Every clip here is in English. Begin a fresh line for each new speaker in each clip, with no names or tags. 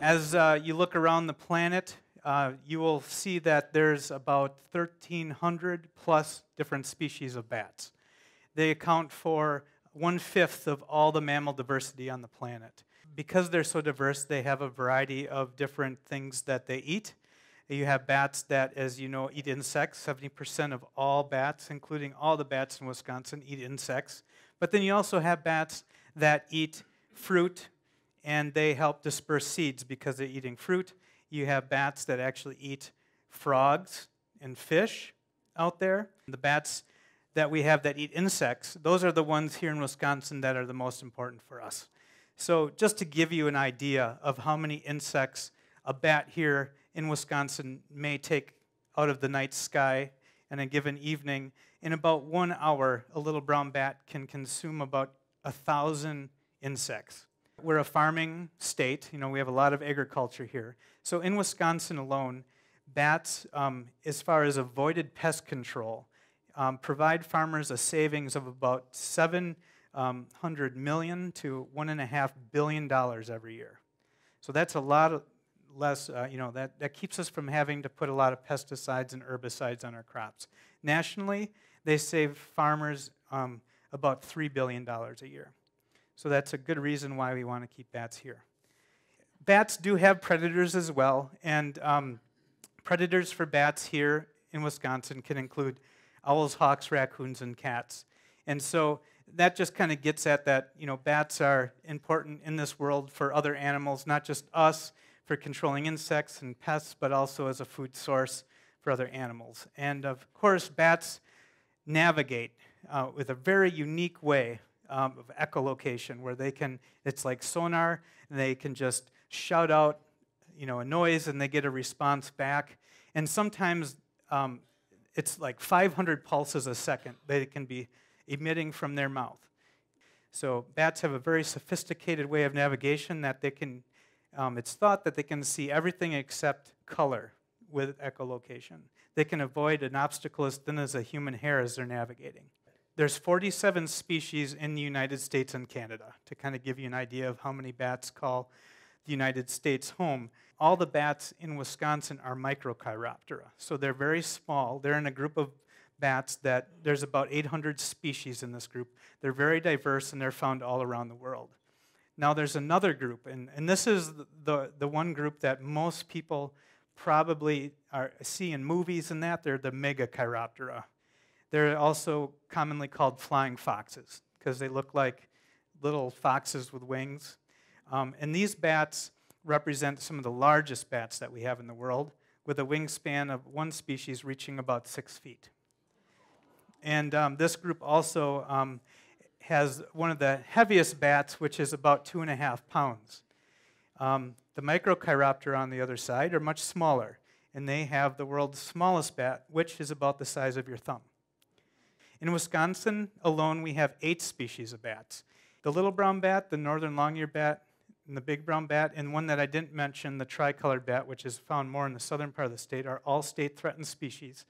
As uh, you look around the planet, uh, you will see that there's about 1,300 plus different species of bats. They account for one fifth of all the mammal diversity on the planet. Because they're so diverse, they have a variety of different things that they eat. You have bats that, as you know, eat insects. 70% of all bats, including all the bats in Wisconsin, eat insects. But then you also have bats that eat fruit, and they help disperse seeds because they're eating fruit. You have bats that actually eat frogs and fish out there. The bats that we have that eat insects, those are the ones here in Wisconsin that are the most important for us. So, just to give you an idea of how many insects a bat here in Wisconsin may take out of the night sky in a given evening, in about one hour, a little brown bat can consume about a thousand insects. We're a farming state. You know, we have a lot of agriculture here. So in Wisconsin alone, bats, um, as far as avoided pest control, um, provide farmers a savings of about seven um, hundred million to one and a half billion dollars every year. So that's a lot less. Uh, you know, that that keeps us from having to put a lot of pesticides and herbicides on our crops. Nationally, they save farmers um, about $3 billion a year. So that's a good reason why we want to keep bats here. Bats do have predators as well, and um, predators for bats here in Wisconsin can include owls, hawks, raccoons, and cats. And so that just kind of gets at that, you know, bats are important in this world for other animals, not just us, for controlling insects and pests, but also as a food source for other animals. And of course, bats navigate uh, with a very unique way um, of echolocation where they can, it's like sonar, and they can just shout out, you know, a noise and they get a response back. And sometimes um, it's like 500 pulses a second they can be emitting from their mouth. So bats have a very sophisticated way of navigation that they can, um, it's thought that they can see everything except color with echolocation. They can avoid an obstacle as thin as a human hair as they're navigating. There's 47 species in the United States and Canada, to kind of give you an idea of how many bats call the United States home. All the bats in Wisconsin are microchiroptera, so they're very small. They're in a group of bats that there's about 800 species in this group. They're very diverse and they're found all around the world. Now there's another group, and, and this is the, the one group that most people probably are, see in movies and that. They're the megachiroptera. They're also commonly called flying foxes because they look like little foxes with wings. Um, and these bats represent some of the largest bats that we have in the world, with a wingspan of one species reaching about six feet. And um, this group also um, has one of the heaviest bats, which is about two and a half pounds. Um, the Microchiroptera on the other side are much smaller, and they have the world's smallest bat, which is about the size of your thumb. In Wisconsin alone, we have eight species of bats the little brown bat, the northern long-eared bat, and the big brown bat, and one that I didn't mention, the tricolored bat, which is found more in the southern part of the state, are all state threatened species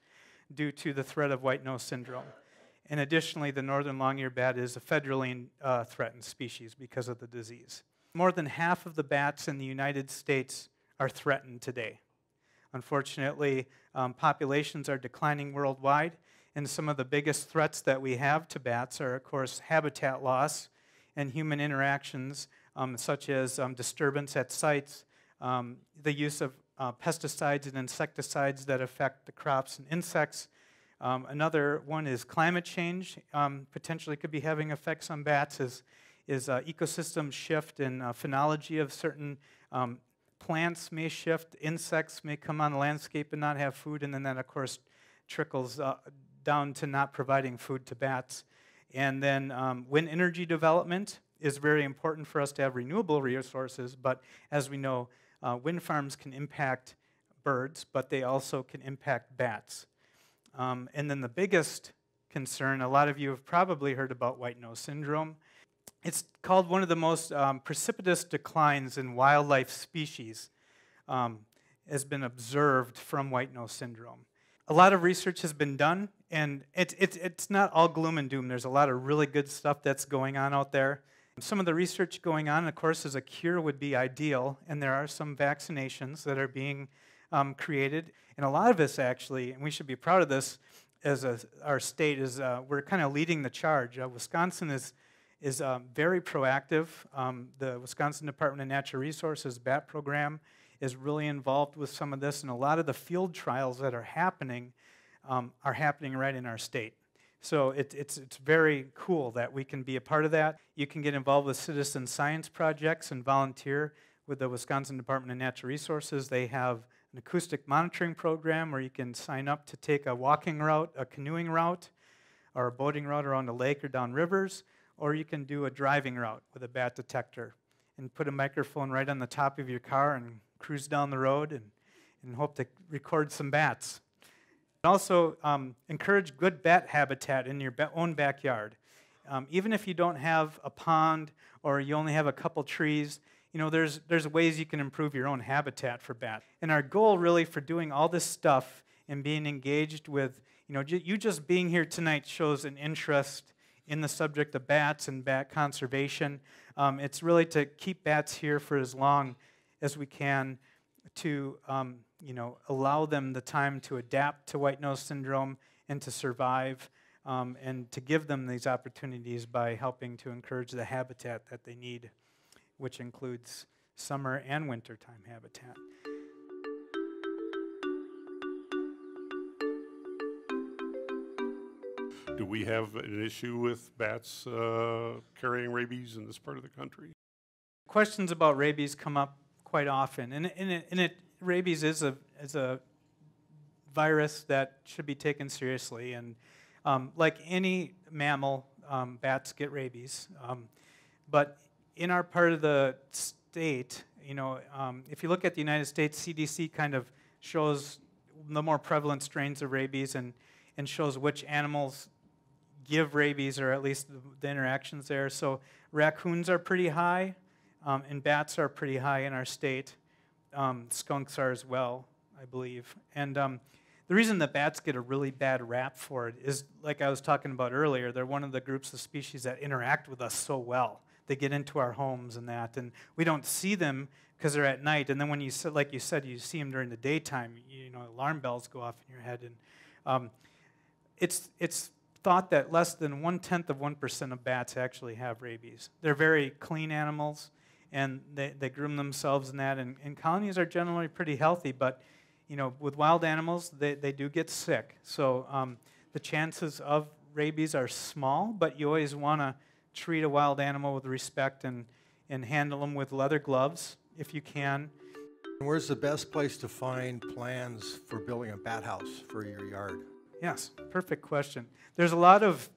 due to the threat of white nose syndrome. And additionally, the northern long-eared bat is a federally uh, threatened species because of the disease. More than half of the bats in the United States are threatened today. Unfortunately, um, populations are declining worldwide, and some of the biggest threats that we have to bats are, of course, habitat loss and human interactions, um, such as um, disturbance at sites, um, the use of uh, pesticides and insecticides that affect the crops and insects. Um, another one is climate change, um, potentially could be having effects on bats, is, is uh, ecosystem shift and uh, phenology of certain um, plants may shift, insects may come on the landscape and not have food, and then that, of course, trickles uh, down to not providing food to bats. And then um, wind energy development is very important for us to have renewable resources, but as we know, uh, wind farms can impact birds, but they also can impact bats. Um, and then the biggest concern, a lot of you have probably heard about white nose syndrome. It's called one of the most um, precipitous declines in wildlife species um, has been observed from white nose syndrome. A lot of research has been done and it's it's it's not all gloom and doom. There's a lot of really good stuff that's going on out there. Some of the research going on, of course, is a cure would be ideal, and there are some vaccinations that are being um, created. And a lot of us actually, and we should be proud of this, as a, our state is uh, we're kind of leading the charge. Uh, Wisconsin is is um, very proactive. Um, the Wisconsin Department of Natural Resources BAT program is really involved with some of this, and a lot of the field trials that are happening um, are happening right in our state. So it, it's, it's very cool that we can be a part of that. You can get involved with citizen science projects and volunteer with the Wisconsin Department of Natural Resources. They have an acoustic monitoring program where you can sign up to take a walking route, a canoeing route, or a boating route around a lake or down rivers, or you can do a driving route with a bat detector and put a microphone right on the top of your car and cruise down the road and, and hope to record some bats. And also um, encourage good bat habitat in your own backyard. Um, even if you don't have a pond or you only have a couple trees, you know, there's, there's ways you can improve your own habitat for bats. And our goal really for doing all this stuff and being engaged with, you know, you just being here tonight shows an interest in the subject of bats and bat conservation. Um, it's really to keep bats here for as long as we can to um, you know, allow them the time to adapt to white nose syndrome and to survive, um, and to give them these opportunities by helping to encourage the habitat that they need, which includes summer and wintertime habitat. Do we have an issue with bats uh, carrying rabies in this part of the country? Questions about rabies come up quite often, and, and, it, and it rabies is a is a virus that should be taken seriously, and um, like any mammal, um, bats get rabies. Um, but in our part of the state, you know, um, if you look at the United States, CDC kind of shows the more prevalent strains of rabies and and shows which animals give rabies or at least the, the interactions there. So raccoons are pretty high, um, and bats are pretty high in our state. Um, skunks are as well, I believe. And um, the reason that bats get a really bad rap for it is, like I was talking about earlier, they're one of the groups of species that interact with us so well. They get into our homes and that, and we don't see them because they're at night. And then when you, like you said, you see them during the daytime. You know, alarm bells go off in your head, and um, it's it's thought that less than one tenth of one percent of bats actually have rabies. They're very clean animals and they, they groom themselves in that. And, and colonies are generally pretty healthy, but you know, with wild animals, they, they do get sick. So um, the chances of rabies are small, but you always want to treat a wild animal with respect and, and handle them with leather gloves if you can. Where's the best place to find plans for building a bat house for your yard? Yes, perfect question. There's a lot of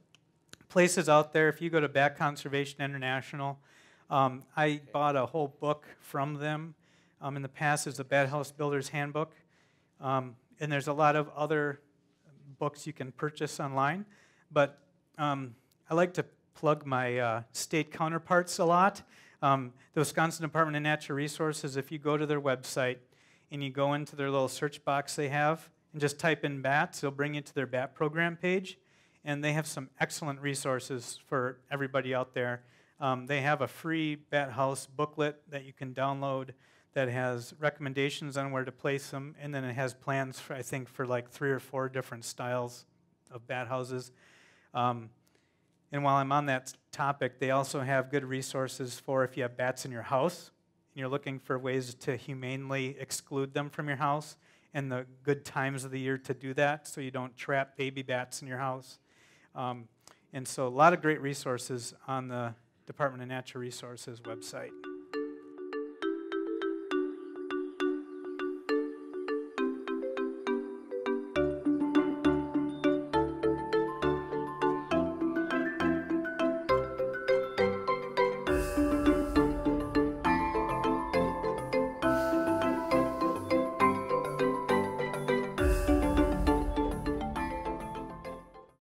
places out there. If you go to Bat Conservation International, um, I bought a whole book from them. Um, in the past, as the Bad House Builder's Handbook, um, and there's a lot of other books you can purchase online. But um, I like to plug my uh, state counterparts a lot. Um, the Wisconsin Department of Natural Resources, if you go to their website and you go into their little search box they have and just type in bats, they'll bring you to their bat program page. And they have some excellent resources for everybody out there um, they have a free Bat House booklet that you can download that has recommendations on where to place them, and then it has plans, for, I think, for like three or four different styles of bat houses. Um, and while I'm on that topic, they also have good resources for if you have bats in your house and you're looking for ways to humanely exclude them from your house and the good times of the year to do that so you don't trap baby bats in your house. Um, and so, a lot of great resources on the Department of Natural Resources website.